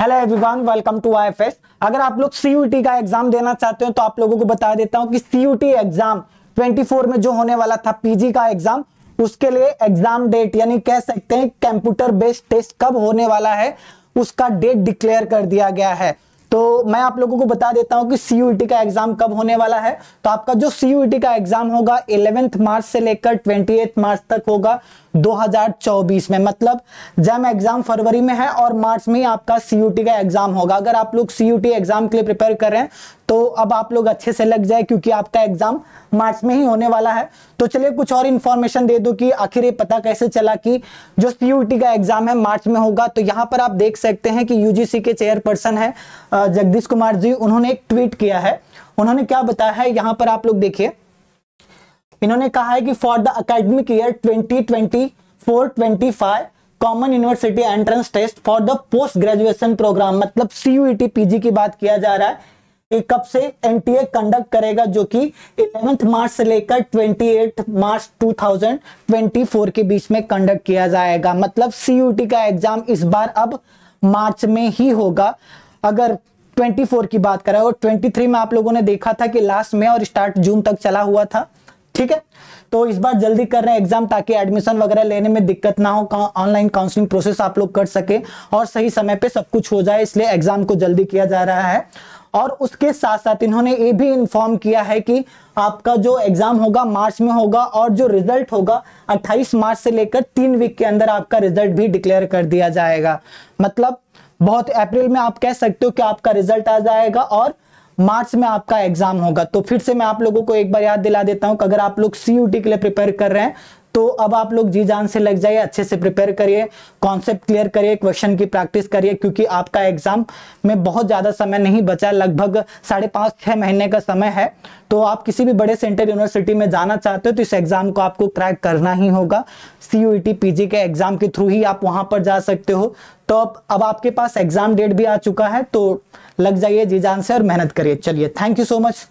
hello everyone welcome to I अगर आप लोग सीयूटी का एग्जाम देना चाहते हो तो आप लोगों को बता देता हूं कि सीयूटी एग्जाम 24 में जो होने वाला था पीजी का एग्जाम उसके लिए एग्जाम डेट यानी कह सकते हैं कंप्यूटर बेस्ड टेस्ट कब होने वाला है उसका डेट डिक्लेयर कर दिया गया है तो मैं आप लोगों को बता देता हूं कि सीयूटी e का एग्जाम कब होने वाला है तो आपका जो सीयूटी e का एग्जाम होगा इलेवेंथ मार्च से लेकर ट्वेंटी मार्च तक होगा 2024 में मतलब जैम एग्जाम फरवरी में है और मार्च में ही आपका सीयूटी e का एग्जाम होगा अगर आप लोग सीयूटी एग्जाम के लिए प्रिपेयर कर रहे हैं तो अब आप लोग अच्छे से लग जाए क्योंकि आपका एग्जाम मार्च में ही होने वाला है तो चलिए कुछ और इन्फॉर्मेशन दे दो कि आखिर ये पता कैसे चला कि जो सीयूटी का एग्जाम है मार्च में होगा तो यहां पर आप देख सकते हैं कि यूजीसी के चेयरपर्सन है जगदीश कुमार जी उन्होंने एक ट्वीट किया है उन्होंने क्या बताया है यहां पर आप लोग देखिए इन्होंने कहा है कि for the academic year 2024-25 common university entrance test for the post graduation programme मतलब सीयूटी पीजी e की बात किया जा रहा है कब से एनटीए कंडक्ट करेगा जो कि इलेवेंथ मार्च से लेकर 28 मार्च 2024 के बीच में कंडक्ट किया जाएगा मतलब सीयूटी e का एग्जाम इस बार अब मार्च में ही होगा अगर 24 की बात करें और 23 में आप लोगों ने देखा था कि लास्ट में और स्टार्ट जून तक चला हुआ था ठीक है तो इस बार जल्दी कर रहे हैं एग्जाम ताकि एडमिशन वगैरह लेने में दिक्कत ना हो ऑनलाइन काउंसलिंग प्रोसेस आप लोग कर सके और सही समय पे सब कुछ हो जाए इसलिए एग्जाम को जल्दी किया जा रहा है और उसके साथ साथ इन्होंने ये भी इन्फॉर्म किया है कि आपका जो एग्जाम होगा मार्च में होगा और जो रिजल्ट होगा 28 मार्च से लेकर तीन वीक के अंदर आपका रिजल्ट भी डिक्लेयर कर दिया जाएगा मतलब बहुत अप्रैल में आप कह सकते हो कि आपका रिजल्ट आ जाएगा और मार्च में आपका एग्जाम होगा तो फिर से मैं आप लोगों को एक बार याद दिला देता हूं कि अगर आप लोग सीयूटी के लिए प्रिपेयर कर रहे हैं तो अब आप लोग जी जान से लग जाइए अच्छे से प्रिपेयर करिए कॉन्सेप्ट क्लियर करिए क्वेश्चन की प्रैक्टिस करिए क्योंकि आपका एग्जाम में बहुत ज़्यादा समय नहीं बचा लगभग साढ़े पाँच छह महीने का समय है तो आप किसी भी बड़े सेंट्रल यूनिवर्सिटी में जाना चाहते हो तो इस एग्ज़ाम को आपको क्रैक करना ही होगा सी पीजी e के एग्ज़ाम के थ्रू ही आप वहां पर जा सकते हो तो अब अब आपके पास एग्ज़ाम डेट भी आ चुका है तो लग जाइए जी जान से और मेहनत करिए चलिए थैंक यू सो मच